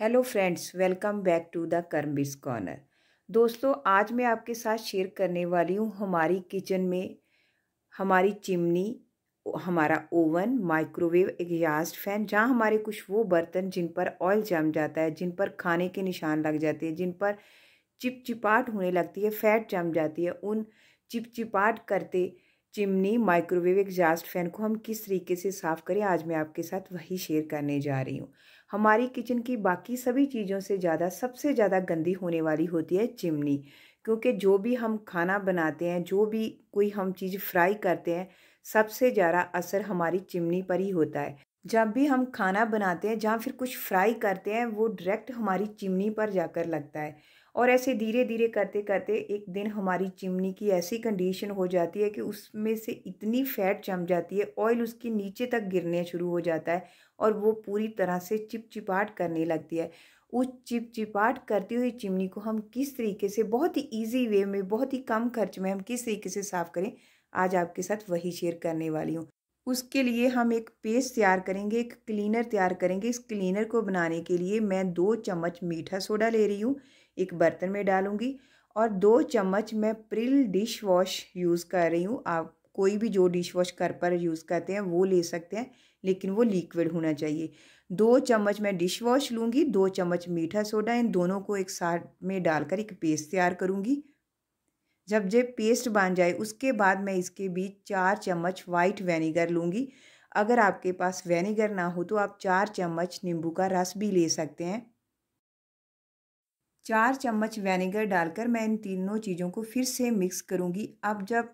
hello friends welcome back to the कर्मबिस corner दोस्तों आज मैं आपके साथ शेयर करने वाली हूँ हमारी किचन में हमारी चिमनी हमारा ओवन माइक्रोवेव एग्जास्ट फैन जहाँ हमारे कुछ वो बर्तन जिन पर ऑयल जम जाता है जिन पर खाने के निशान लग जाते हैं जिन पर चिपचिपाट होने लगती है फैट जम जाती है उन चिपचिपाट करते चिमनी माइक्रोवेव एग्जास्ट फैन को हम किस तरीके से साफ़ करें आज मैं आपके साथ वही शेयर करने जा रही हूँ हमारी किचन की बाकी सभी चीज़ों से ज़्यादा सबसे ज़्यादा गंदी होने वाली होती है चिमनी क्योंकि जो भी हम खाना बनाते हैं जो भी कोई हम चीज़ फ्राई करते हैं सबसे ज़्यादा असर हमारी चिमनी पर ही होता है जब भी हम खाना बनाते हैं जहाँ फिर कुछ फ्राई करते हैं वो डायरेक्ट हमारी चिमनी पर जाकर लगता है और ऐसे धीरे धीरे करते करते एक दिन हमारी चिमनी की ऐसी कंडीशन हो जाती है कि उसमें से इतनी फैट जम जाती है ऑयल उसके नीचे तक गिरने शुरू हो जाता है और वो पूरी तरह से चिपचिपाट करने लगती है उस चिपचिपाट करती हुई चिमनी को हम किस तरीके से बहुत ही ईजी वे में बहुत ही कम खर्च में हम किस तरीके से साफ़ करें आज आपके साथ वही शेयर करने वाली हूँ उसके लिए हम एक पेस्ट तैयार करेंगे एक क्लीनर तैयार करेंगे इस क्लीनर को बनाने के लिए मैं दो चम्मच मीठा सोडा ले रही हूँ एक बर्तन में डालूँगी और दो चम्मच मैं प्रिल डिश वॉश यूज़ कर रही हूँ आप कोई भी जो डिश वॉश घर पर यूज़ करते हैं वो ले सकते हैं लेकिन वो लिक्विड होना चाहिए दो चम्मच मैं डिश वॉश लूँगी दो चम्मच मीठा सोडा इन दोनों को एक साथ में डालकर एक पेस्ट तैयार करूँगी जब जब पेस्ट बन जाए उसके बाद मैं इसके बीच चार चम्मच वाइट वेनेगर लूँगी अगर आपके पास वेनेगर ना हो तो आप चार चम्मच नींबू का रस भी ले सकते हैं चार चम्मच वेनेगर डालकर मैं इन तीनों चीज़ों को फिर से मिक्स करूँगी अब जब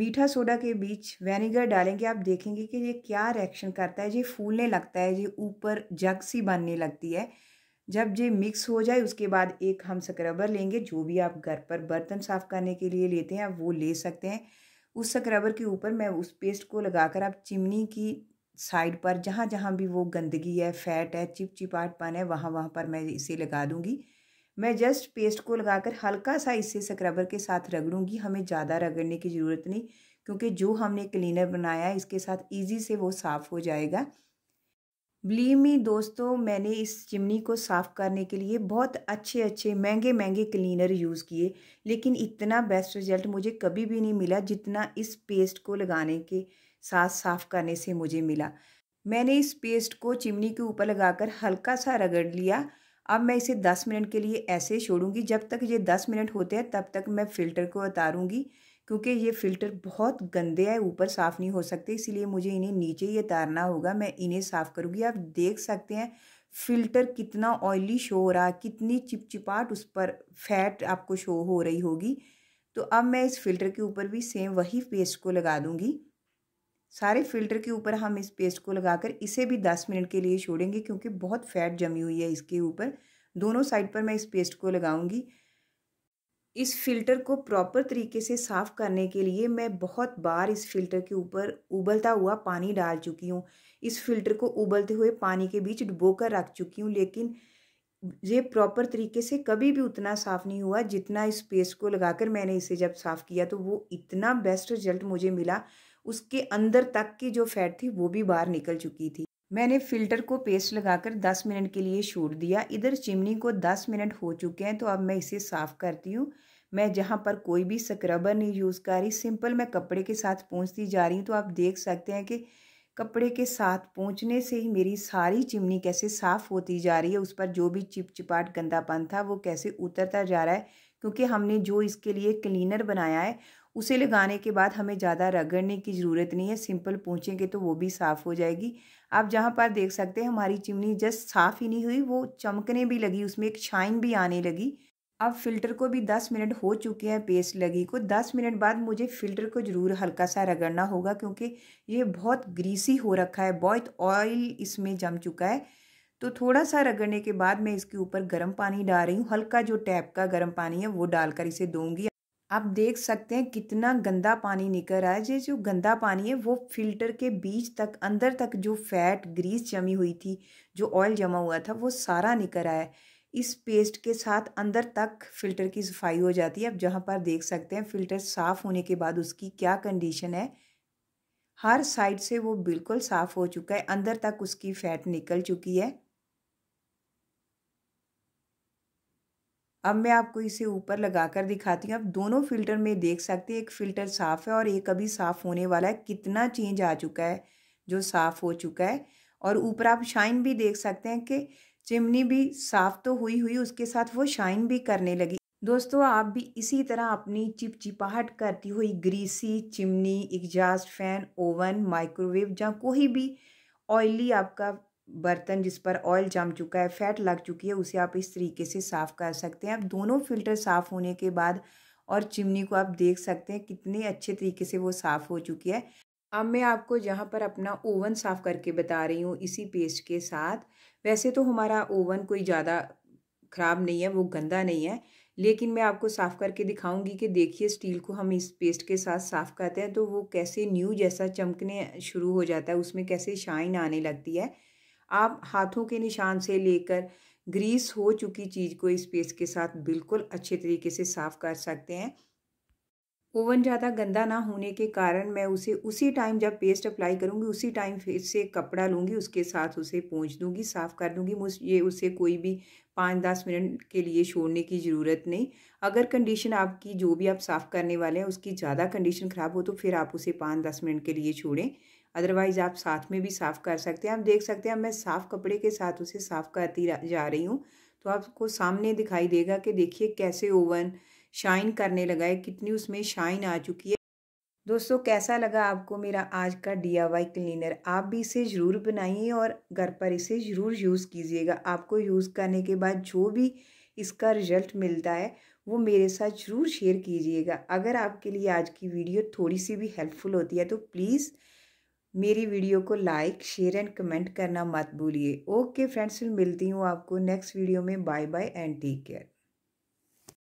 मीठा सोडा के बीच वेनेगर डालेंगे आप देखेंगे कि ये क्या रिएक्शन करता है ये फूलने लगता है ये ऊपर जग सी बनने लगती है जब ये मिक्स हो जाए उसके बाद एक हम स्क्रबर लेंगे जो भी आप घर पर बर्तन साफ़ करने के लिए लेते हैं आप वो ले सकते हैं उस स्क्रबर के ऊपर मैं उस पेस्ट को लगाकर आप चिमनी की साइड पर जहाँ जहाँ भी वो गंदगी है फैट है चिपचिपाटपन है वहाँ वहाँ पर मैं इसे लगा दूँगी मैं जस्ट पेस्ट को लगाकर हल्का सा इसे स्क्रबर के साथ रगड़ूंगी हमें ज़्यादा रगड़ने की ज़रूरत नहीं क्योंकि जो हमने क्लीनर बनाया है इसके साथ ईजी से वो साफ़ हो जाएगा बिलीव मी दोस्तों मैंने इस चिमनी को साफ़ करने के लिए बहुत अच्छे अच्छे महंगे महंगे क्लीनर यूज़ किए लेकिन इतना बेस्ट रिजल्ट मुझे कभी भी नहीं मिला जितना इस पेस्ट को लगाने के साथ साफ़ करने से मुझे मिला मैंने इस पेस्ट को चिमनी के ऊपर लगाकर हल्का सा रगड़ लिया अब मैं इसे दस मिनट के लिए ऐसे छोड़ूंगी जब तक ये दस मिनट होते हैं तब तक मैं फ़िल्टर को उतारूँगी क्योंकि ये फ़िल्टर बहुत गंदे हैं ऊपर साफ़ नहीं हो सकते इसीलिए मुझे इन्हें नीचे ही उतारना होगा मैं इन्हें साफ़ करूँगी आप देख सकते हैं फ़िल्टर कितना ऑयली शो हो रहा है कितनी चिपचिपाट उस पर फैट आपको शो हो रही होगी तो अब मैं इस फ़िल्टर के ऊपर भी सेम वही पेस्ट को लगा दूँगी सारे फिल्टर के ऊपर हम इस पेस्ट को लगाकर इसे भी दस मिनट के लिए छोड़ेंगे क्योंकि बहुत फैट जमी हुई है इसके ऊपर दोनों साइड पर मैं इस पेस्ट को लगाऊंगी इस फिल्टर को प्रॉपर तरीके से साफ़ करने के लिए मैं बहुत बार इस फिल्टर के ऊपर उबलता हुआ पानी डाल चुकी हूँ इस फिल्टर को उबलते हुए पानी के बीच डुबो कर रख चुकी हूँ लेकिन ये प्रॉपर तरीके से कभी भी उतना साफ़ नहीं हुआ जितना इस पेस्ट को लगाकर मैंने इसे जब साफ़ किया तो वो इतना बेस्ट रिजल्ट मुझे मिला उसके अंदर तक की जो फैट थी वो भी बाहर निकल चुकी थी मैंने फ़िल्टर को पेस्ट लगाकर 10 मिनट के लिए छोड़ दिया इधर चिमनी को 10 मिनट हो चुके हैं तो अब मैं इसे साफ़ करती हूँ मैं जहाँ पर कोई भी स्क्रबर नहीं यूज़ कर रही सिंपल मैं कपड़े के साथ पहुँचती जा रही हूँ तो आप देख सकते हैं कि कपड़े के साथ पहुँचने से ही मेरी सारी चिमनी कैसे साफ़ होती जा रही है उस पर जो भी चिपचिपाट गंदापन था वो कैसे उतरता जा रहा है क्योंकि हमने जो इसके लिए क्लीनर बनाया है उसे लगाने के बाद हमें ज़्यादा रगड़ने की ज़रूरत नहीं है सिंपल पूछेंगे तो वो भी साफ़ हो जाएगी आप जहाँ पर देख सकते हैं हमारी चिमनी जस्ट साफ़ ही नहीं हुई वो चमकने भी लगी उसमें एक शाइन भी आने लगी अब फ़िल्टर को भी दस मिनट हो चुके हैं पेस्ट लगी को दस मिनट बाद मुझे फ़िल्टर को ज़रूर हल्का सा रगड़ना होगा क्योंकि ये बहुत ग्रीसी हो रखा है बहुत ऑयल इसमें जम चुका है तो थोड़ा सा रगड़ने के बाद मैं इसके ऊपर गर्म पानी डाल रही हूँ हल्का जो टैप का गर्म पानी है वो डालकर इसे दूँगी आप देख सकते हैं कितना गंदा पानी निकल रहा है ये जो गंदा पानी है वो फिल्टर के बीच तक अंदर तक जो फैट ग्रीस जमी हुई थी जो ऑयल जमा हुआ था वो सारा निकल रहा है इस पेस्ट के साथ अंदर तक फ़िल्टर की सफाई हो जाती है आप जहाँ पर देख सकते हैं फ़िल्टर साफ़ होने के बाद उसकी क्या कंडीशन है हर साइड से वो बिल्कुल साफ़ हो चुका है अंदर तक उसकी फ़ैट निकल चुकी है अब मैं आपको इसे ऊपर लगा कर दिखाती हूँ आप दोनों फ़िल्टर में देख सकते हैं एक फ़िल्टर साफ़ है और एक अभी साफ़ होने वाला है कितना चेंज आ चुका है जो साफ़ हो चुका है और ऊपर आप शाइन भी देख सकते हैं कि चिमनी भी साफ़ तो हुई हुई उसके साथ वो शाइन भी करने लगी दोस्तों आप भी इसी तरह अपनी चिपचिपाहट करती हुई greasy chimney exhaust fan oven microwave या कोई भी ऑयली आपका बर्तन जिस पर ऑयल जम चुका है फैट लग चुकी है उसे आप इस तरीके से साफ़ कर सकते हैं अब दोनों फिल्टर साफ़ होने के बाद और चिमनी को आप देख सकते हैं कितने अच्छे तरीके से वो साफ़ हो चुकी है अब मैं आपको यहाँ पर अपना ओवन साफ़ करके बता रही हूँ इसी पेस्ट के साथ वैसे तो हमारा ओवन कोई ज़्यादा ख़राब नहीं है वो गंदा नहीं है लेकिन मैं आपको साफ़ करके दिखाऊंगी कि देखिए स्टील को हम इस पेस्ट के साथ साफ़ करते हैं तो वो कैसे न्यू जैसा चमकने शुरू हो जाता है उसमें कैसे शाइन आने लगती है आप हाथों के निशान से लेकर ग्रीस हो चुकी चीज़ को इस पेस्ट के साथ बिल्कुल अच्छे तरीके से साफ़ कर सकते हैं ओवन ज़्यादा गंदा ना होने के कारण मैं उसे उसी टाइम जब पेस्ट अप्लाई करूँगी उसी टाइम फिर से कपड़ा लूँगी उसके साथ उसे पहुँच दूँगी साफ़ कर दूँगी मुझ ये उसे कोई भी पाँच दस मिनट के लिए छोड़ने की ज़रूरत नहीं अगर कंडीशन आपकी जो भी आप साफ़ करने वाले हैं उसकी ज़्यादा कंडीशन ख़राब हो तो फिर आप उसे पाँच दस मिनट के लिए छोड़ें अदरवाइज़ आप साथ में भी साफ़ कर सकते हैं आप देख सकते हैं मैं साफ़ कपड़े के साथ उसे साफ़ करती जा रही हूँ तो आपको सामने दिखाई देगा कि देखिए कैसे ओवन शाइन करने लगा है कितनी उसमें शाइन आ चुकी है दोस्तों कैसा लगा आपको मेरा आज का डी क्लीनर आप भी इसे ज़रूर बनाइए और घर पर इसे ज़रूर यूज़ कीजिएगा आपको यूज़ करने के बाद जो भी इसका रिजल्ट मिलता है वो मेरे साथ ज़रूर शेयर कीजिएगा अगर आपके लिए आज की वीडियो थोड़ी सी भी हेल्पफुल होती है तो प्लीज़ मेरी वीडियो को लाइक शेयर एंड कमेंट करना मत भूलिए ओके फ्रेंड्स मिलती हूँ आपको नेक्स्ट वीडियो में bye bye and take care